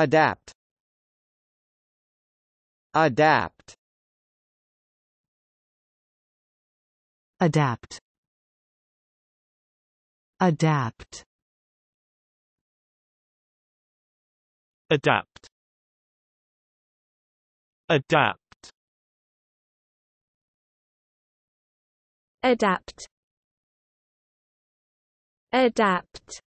Adapt Adapt Adapt Adapt Adapt Adapt Adapt Adapt